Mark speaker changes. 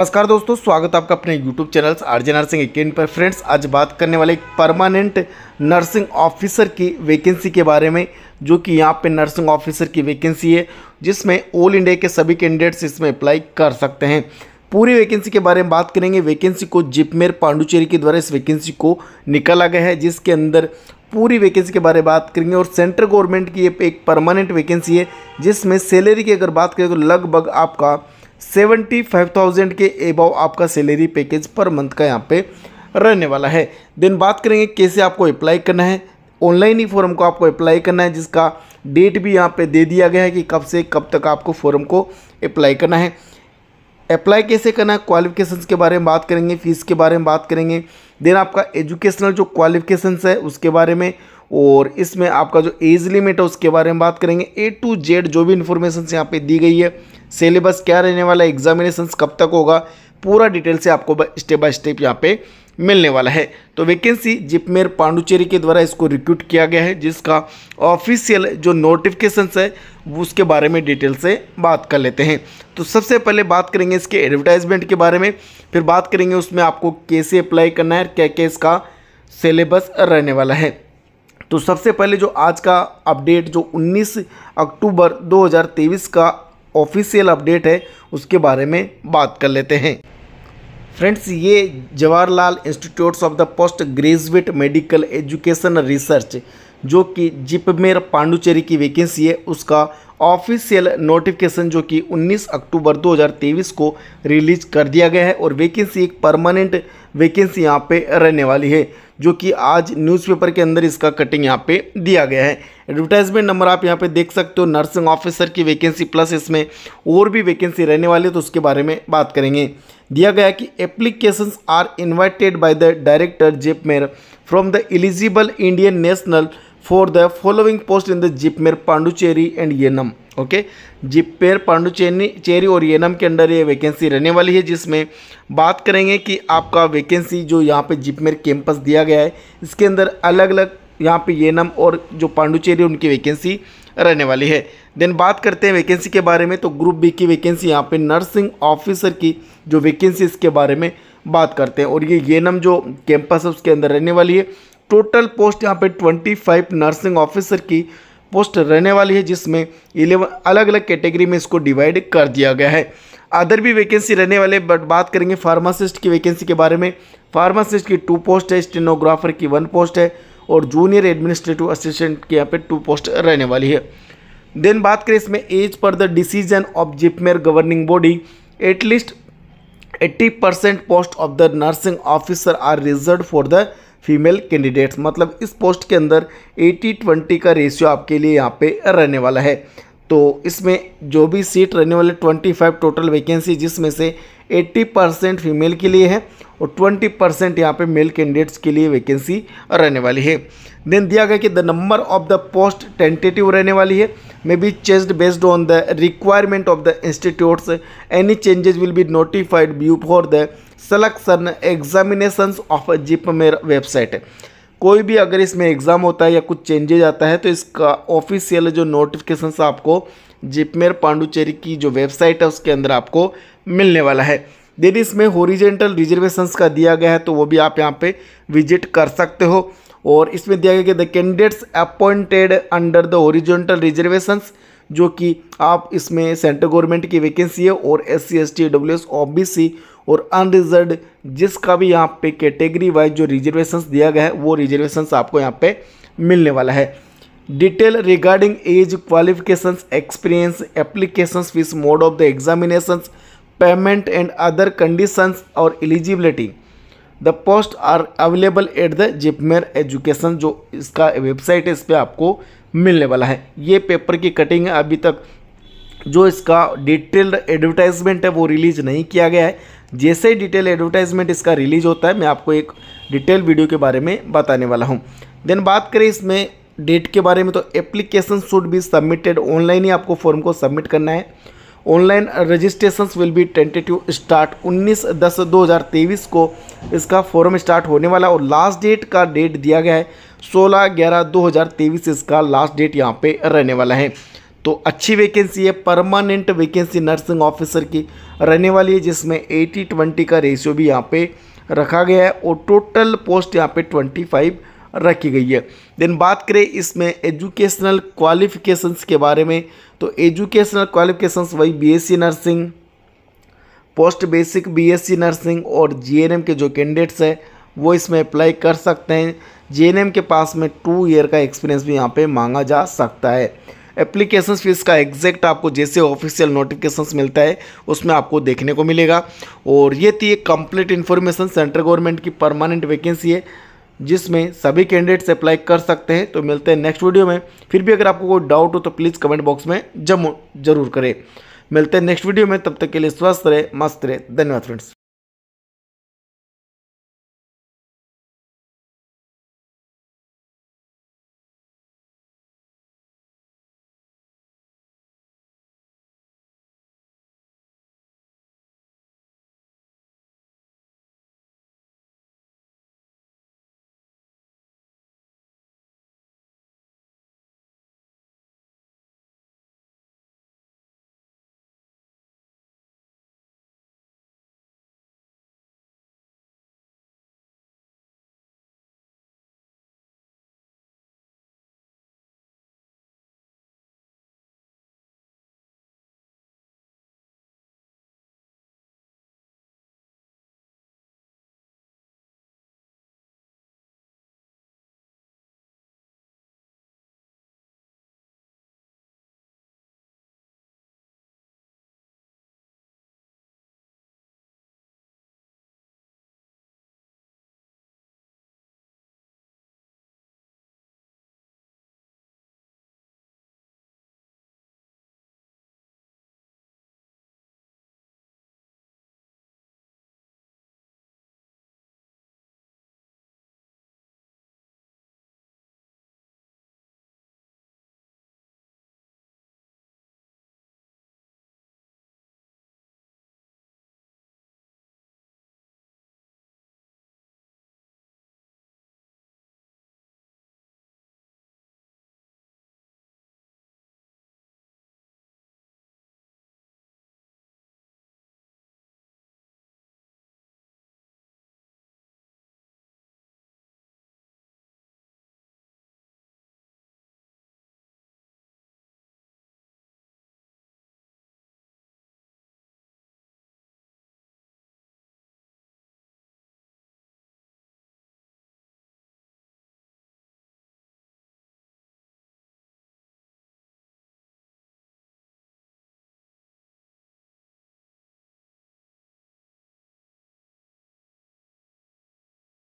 Speaker 1: नमस्कार दोस्तों स्वागत है आपका अपने YouTube channel RJ nursing academy पर फ्रेंड्स आज बात करने वाले एक परमानेंट नर्सिंग ऑफिसर की वैकेंसी के बारे में जो कि यहाँ पे नर्सिंग ऑफिसर की वैकेंसी है जिसमें ऑल इंडिया के सभी कैंडिडेट्स इसमें अप्लाई कर सकते हैं पूरी वैकेंसी के बारे में बात करेंगे वैकेंसी को जिपमेर पांडुचेरी के द्वारा इस वैकेंसी को निकाला गया है जिसके अंदर पूरी वैकेंसी के बारे में बात करेंगे और सेंट्रल गवर्नमेंट की ये एक परमानेंट वैकेंसी है जिसमें सैलरी की अगर बात करें तो लगभग आपका सेवेंटी फाइव थाउजेंड के एबव आपका सैलरी पैकेज पर मंथ का यहाँ पे रहने वाला है देन बात करेंगे कैसे आपको अप्लाई करना है ऑनलाइन ही फॉर्म को आपको अप्लाई करना है जिसका डेट भी यहाँ पे दे दिया गया है कि कब से कब तक आपको फॉर्म को अप्लाई करना है अप्लाई कैसे करना है क्वालिफिकेशन के बारे में बात करेंगे फ़ीस के बारे में बात करेंगे देन आपका एजुकेशनल जो क्वालिफिकेशन है उसके बारे में और इसमें आपका जो एज लिमिट है उसके बारे में बात करेंगे ए टू जेड जो भी इन्फॉर्मेशन यहाँ पे दी गई है सिलेबस क्या रहने वाला है एग्जामिनेशन कब तक होगा पूरा डिटेल से आपको स्टेप बाय स्टेप यहाँ पे मिलने वाला है तो वैकेंसी जिपमेर पांडुचेरी के द्वारा इसको रिक्रूट किया गया है जिसका ऑफिशियल जो नोटिफिकेशन है उसके बारे में डिटेल से बात कर लेते हैं तो सबसे पहले बात करेंगे इसके एडवर्टाइजमेंट के बारे में फिर बात करेंगे उसमें आपको कैसे अप्लाई करना है क्या क्या इसका सिलेबस रहने वाला है तो सबसे पहले जो आज का अपडेट जो 19 अक्टूबर 2023 का ऑफिशियल अपडेट है उसके बारे में बात कर लेते हैं फ्रेंड्स ये Jawaharlal institutes of the post graduate medical education research जो कि जिपमेर पांडुचेरी की वैकेंसी है उसका ऑफिशियल नोटिफिकेशन जो कि 19 अक्टूबर 2023 को रिलीज कर दिया गया है और वैकेंसी एक परमानेंट वैकेंसी यहाँ पे रहने वाली है जो कि आज न्यूज़पेपर के अंदर इसका कटिंग यहाँ पे दिया गया है एडवर्टाइजमेंट नंबर आप यहाँ पे देख सकते हो नर्सिंग ऑफिसर की वैकेंसी प्लस इसमें और भी वैकेंसी रहने वाली है तो उसके बारे में बात करेंगे दिया गया कि applications are invited by the director JIPMER from the eligible Indian national for the following post in the JIPMER Pondicherry and Yanam okay JIPMER Pondicherry चेरी और येनम के अंडर ये वैकेंसी रहने वाली है जिसमें बात करेंगे कि आपका वैकेंसी जो यहाँ पे जिपमेर कैंपस दिया गया है इसके अंदर अलग अलग यहाँ पे येनम और जो पांडुचेरी उनकी वैकेंसी रहने वाली है देन बात करते हैं वैकेंसी के बारे में तो ग्रुप बी की वैकेंसी यहाँ पे नर्सिंग ऑफिसर की जो वैकेंसी इसके बारे में बात करते हैं और ये ये नम जो कैंपस है उसके अंदर रहने वाली है टोटल पोस्ट यहाँ पे 25 नर्सिंग ऑफिसर की पोस्ट रहने वाली है जिसमें इलेवन अलग अलग कैटेगरी में इसको डिवाइड कर दिया गया है अदर भी वैकेंसी रहने वाले बट बात करेंगे फार्मासिस्ट की वैकेंसी के बारे में फार्मासिस्ट की टू पोस्ट है स्टेनोग्राफर की वन पोस्ट है और जूनियर एडमिनिस्ट्रेटिव असिस्टेंट की यहाँ पे टू पोस्ट रहने वाली है देन बात करें इसमें as per the decision of JIPMER governing body at least 80 percent post of the nursing officer are reserve for the female candidates मतलब इस पोस्ट के अंदर 80 ट्वेंटी का रेशियो आपके लिए यहाँ पे रहने वाला है तो इसमें जो भी सीट रहने वाले 25 टोटल वैकेंसी जिसमें से 80 परसेंट फीमेल के लिए है और 20 परसेंट यहाँ पर मेल कैंडिडेट्स के लिए वैकेंसी रहने वाली है देन दिया गया कि the number of the post tentative रहने वाली है may be changed based on the requirement of the institutes any changes will be notified for the selection examination of JIPMER website कोई भी अगर इसमें एग्ज़ाम होता है या कुछ चेंजेज आता है तो इसका ऑफिशियल जो नोटिफिकेशन आपको जिपमेर पांडुचेरी की जो वेबसाइट है उसके अंदर आपको मिलने वाला है यदि इसमें होरिजेंटल रिजर्वेशंस का दिया गया है तो वो भी आप यहाँ पे विजिट कर सकते हो और इसमें दिया गया कि the candidates appointed under the horizontal reservations जो कि आप इसमें सेंट्रल गवर्नमेंट की वैकेंसी है और S C S T W S O B C और अनरिजर्व जिसका भी यहाँ पे कैटेगरी वाइज जो रिजर्वेशंस दिया गया है वो रिजर्वेशंस आपको यहाँ पे मिलने वाला है detail regarding age qualifications experience applications fees mode of the examinations payment and other conditions और eligibility the post are available at the JIPMER education जो इसका वेबसाइट है इस पर आपको मिलने वाला है ये पेपर की कटिंग है अभी तक जो इसका डिटेल्ड एडवर्टाइजमेंट है वो रिलीज नहीं किया गया है जैसे ही डिटेल एडवर्टाइजमेंट इसका रिलीज होता है मैं आपको एक डिटेल वीडियो के बारे में बताने वाला हूँ देन बात करें इसमें डेट के बारे में तो application should be submitted online ही आपको फॉर्म को सबमिट करना है online registration will be tentative start 19 दस 2023 को इसका फॉरम स्टार्ट होने वाला और लास्ट डेट का डेट दिया गया है 16 ग्यारह 2023 इसका लास्ट डेट यहाँ पे रहने वाला है तो अच्छी वैकेंसी है परमानेंट वैकेंसी नर्सिंग ऑफिसर की रहने वाली है जिसमें एटी ट्वेंटी का रेशियो भी यहाँ पर रखा गया है और टोटल पोस्ट यहाँ पर ट्वेंटी फाइव रखी गई है देन बात करें इसमें एजुकेशनल क्वालिफिकेशंस के बारे में तो एजुकेशनल क्वालिफिकेशंस वही BSc nursing post basic BSc nursing और जीएनएम के जो कैंडिडेट्स हैं वो इसमें अप्लाई कर सकते हैं जीएनएम के पास में टू ईयर का एक्सपीरियंस भी यहाँ पर मांगा जा सकता है एप्लीकेशन फीस का एग्जैक्ट आपको जैसे ऑफिशियल नोटिफिकेशंस मिलता है उसमें आपको देखने को मिलेगा और ये थी एक कंप्लीट इन्फॉर्मेशन सेंट्रल गवर्नमेंट की परमानेंट वैकेंसी है जिसमें सभी कैंडिडेट्स अप्लाई कर सकते हैं तो मिलते हैं नेक्स्ट वीडियो में फिर भी अगर आपको कोई डाउट हो तो प्लीज़ कमेंट बॉक्स में जम जरूर करें मिलते हैं नेक्स्ट वीडियो में तब तक के लिए स्वस्थ रहे मस्त रहे धन्यवाद फ्रेंड्स